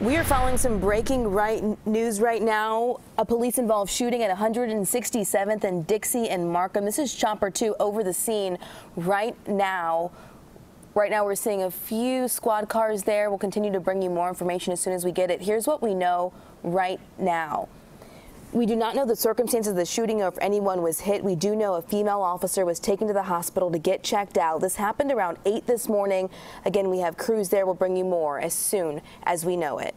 We are following some breaking right news right now. A police involved shooting at 167th and Dixie and Markham. This is Chopper 2 over the scene right now. Right now, we're seeing a few squad cars there. We'll continue to bring you more information as soon as we get it. Here's what we know right now. We do not know the circumstances of the shooting or if anyone was hit. We do know a female officer was taken to the hospital to get checked out. This happened around 8 this morning. Again, we have crews there. We'll bring you more as soon as we know it.